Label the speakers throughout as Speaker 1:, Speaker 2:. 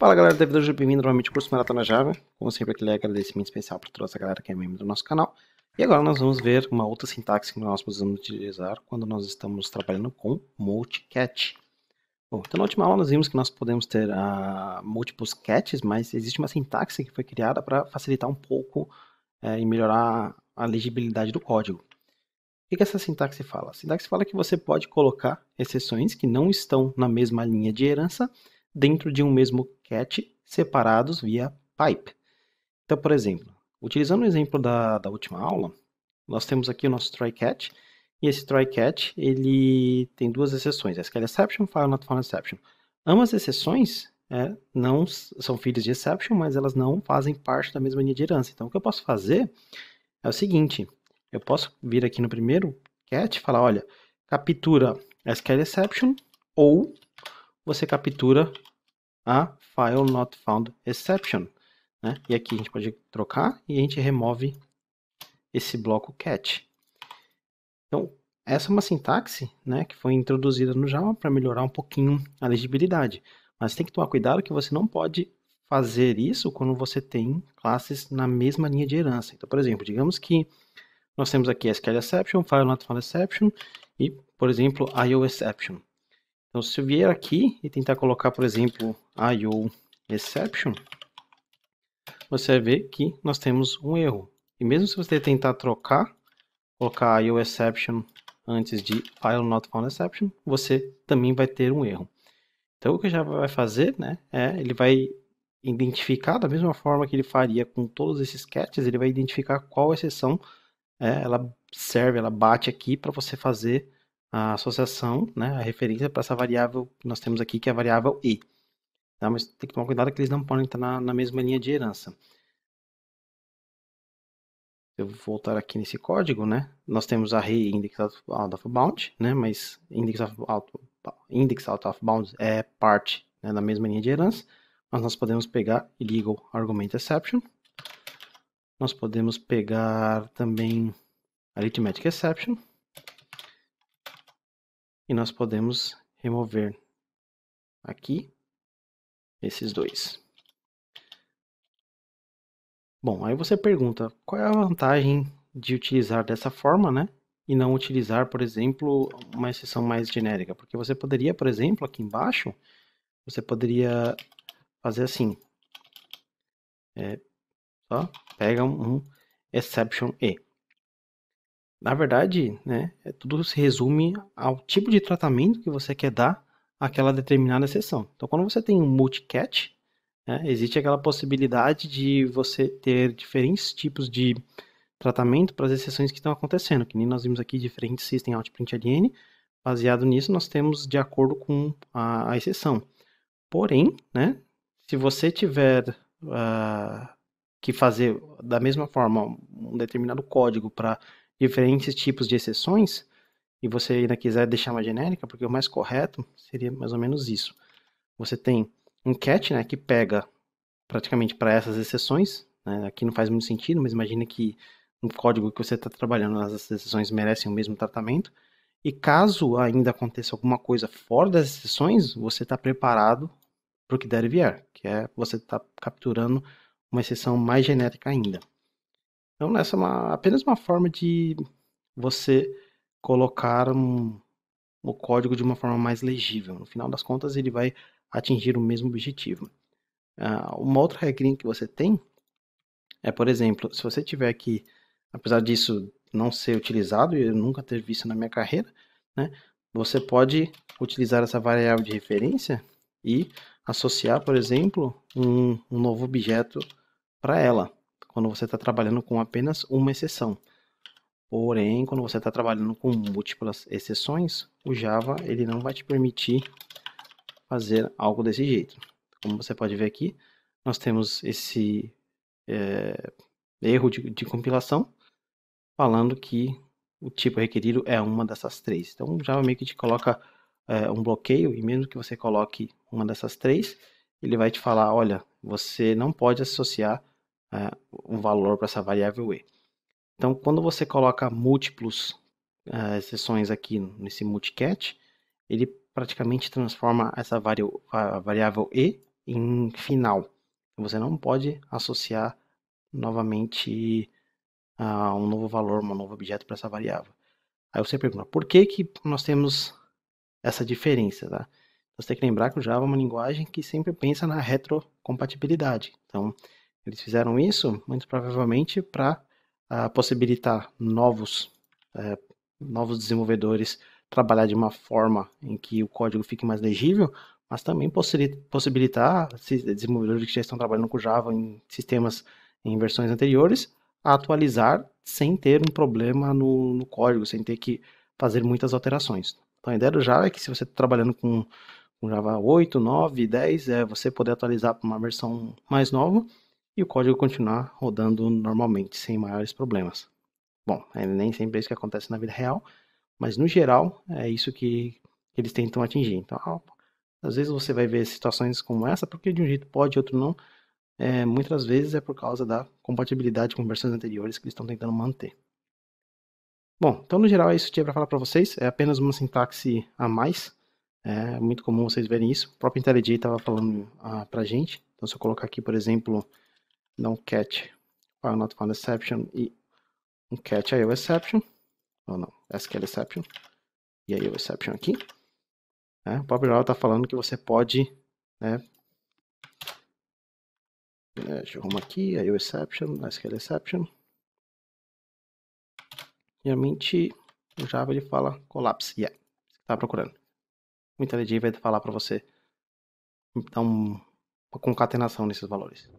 Speaker 1: Fala galera do Devedor, bem-vindo novamente ao curso Maratona Java. Como sempre, aquele agradecimento especial para toda a galera que é membro do nosso canal. E agora nós vamos ver uma outra sintaxe que nós precisamos utilizar quando nós estamos trabalhando com multicat. Bom, então na última aula nós vimos que nós podemos ter uh, múltiplos cats, mas existe uma sintaxe que foi criada para facilitar um pouco uh, e melhorar a legibilidade do código. O que, que essa sintaxe fala? A sintaxe fala que você pode colocar exceções que não estão na mesma linha de herança, dentro de um mesmo cat separados via pipe. Então, por exemplo, utilizando o exemplo da, da última aula, nós temos aqui o nosso try cat, e esse try cat ele tem duas exceções, é SQL exception e file not found exception. Ambas exceções é, não são filhas de exception, mas elas não fazem parte da mesma linha de herança. Então, o que eu posso fazer é o seguinte, eu posso vir aqui no primeiro cat e falar, olha, captura SQL exception ou você captura a file not found exception. Né? E aqui a gente pode trocar e a gente remove esse bloco cat. Então, essa é uma sintaxe né, que foi introduzida no Java para melhorar um pouquinho a legibilidade. Mas tem que tomar cuidado que você não pode fazer isso quando você tem classes na mesma linha de herança. Então, por exemplo, digamos que nós temos aqui SQL exception, file not found exception e, por exemplo, IO exception. Então, se eu vier aqui e tentar colocar, por exemplo, IO exception, você vê que nós temos um erro. E mesmo se você tentar trocar, colocar IO exception antes de file not found exception, você também vai ter um erro. Então, o que ele vai fazer, né, é ele vai identificar da mesma forma que ele faria com todos esses catches, ele vai identificar qual exceção é, ela serve, ela bate aqui para você fazer a associação, né, a referência para essa variável que nós temos aqui, que é a variável e. Tá? Mas tem que tomar cuidado que eles não podem estar na, na mesma linha de herança. Eu vou voltar aqui nesse código, né? Nós temos array index out of bound, né? Mas index out, index out of bound é parte né, da mesma linha de herança. Mas nós podemos pegar illegal argument exception. Nós podemos pegar também arithmetic exception e nós podemos remover aqui esses dois. Bom, aí você pergunta qual é a vantagem de utilizar dessa forma, né? E não utilizar, por exemplo, uma exceção mais genérica, porque você poderia, por exemplo, aqui embaixo, você poderia fazer assim, é, só pega um exception e na verdade, né, é, tudo se resume ao tipo de tratamento que você quer dar àquela determinada sessão. Então, quando você tem um multicat, né, existe aquela possibilidade de você ter diferentes tipos de tratamento para as exceções que estão acontecendo, que nem nós vimos aqui diferentes System Outprint ADN. Baseado nisso, nós temos de acordo com a, a exceção. Porém, né, se você tiver uh, que fazer da mesma forma um determinado código para diferentes tipos de exceções, e você ainda quiser deixar uma genérica, porque o mais correto seria mais ou menos isso. Você tem um cat, né, que pega praticamente para essas exceções, né, aqui não faz muito sentido, mas imagine que um código que você está trabalhando nas exceções merecem o mesmo tratamento, e caso ainda aconteça alguma coisa fora das exceções, você está preparado para o que der e vier, que é você está capturando uma exceção mais genérica ainda. Então, essa é uma, apenas uma forma de você colocar um, o código de uma forma mais legível. No final das contas, ele vai atingir o mesmo objetivo. Uh, uma outra regrinha que você tem é, por exemplo, se você tiver aqui apesar disso não ser utilizado e eu nunca ter visto na minha carreira, né, você pode utilizar essa variável de referência e associar, por exemplo, um, um novo objeto para ela quando você está trabalhando com apenas uma exceção. Porém, quando você está trabalhando com múltiplas exceções, o Java ele não vai te permitir fazer algo desse jeito. Como você pode ver aqui, nós temos esse é, erro de, de compilação falando que o tipo requerido é uma dessas três. Então, o Java meio que te coloca é, um bloqueio, e mesmo que você coloque uma dessas três, ele vai te falar, olha, você não pode associar uh, um valor para essa variável e. Então, quando você coloca múltiplos eh, exceções aqui nesse multicat, ele praticamente transforma essa variável e em final. Você não pode associar novamente uh, um novo valor, um novo objeto para essa variável. Aí você pergunta, por que, que nós temos essa diferença? Tá? Você tem que lembrar que o Java é uma linguagem que sempre pensa na retrocompatibilidade. Então, eles fizeram isso muito provavelmente para uh, ah, possibilitar novos, uh, novos desenvolvedores trabalhar de uma forma em que o código fique mais legível, mas também possibilitar desenvolvedores que já estão trabalhando com Java em sistemas em versões anteriores a atualizar sem ter um problema no, no código, sem ter que fazer muitas alterações. Então a ideia do Java é que se você está trabalhando com, com Java 8, 9, 10, é você poder atualizar para uma versão mais nova e o código continuar rodando normalmente, sem maiores problemas. Bom, é, nem sempre é isso que acontece na vida real, mas no geral é isso que eles tentam atingir. Então, ah, às vezes você vai ver situações como essa, porque de um jeito pode, outro não. É, muitas vezes é por causa da compatibilidade com versões anteriores que eles estão tentando manter. Bom, então no geral é isso que eu tinha para falar para vocês. É apenas uma sintaxe a mais. É muito comum vocês verem isso. O próprio IntelliJ estava falando ah, para gente. Então se eu colocar aqui, por exemplo, Dá um catch para not found exception e um catch IO é exception, ou não, SQL é exception, e IO é exception aqui. Né? O próprio Java está falando que você pode, né, deixa eu arrumar aqui, IO exception, SQL exception, Geralmente o Java ele fala collapse, yeah, que está procurando. O IntelliJ vai falar para você dar um, uma concatenação nesses valores.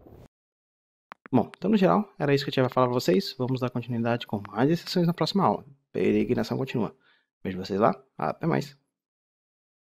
Speaker 1: Bom, então no geral, era isso que eu tinha para falar para vocês. Vamos dar continuidade com mais exceções na próxima aula. Peregrinação continua. Vejo vocês lá. Até mais.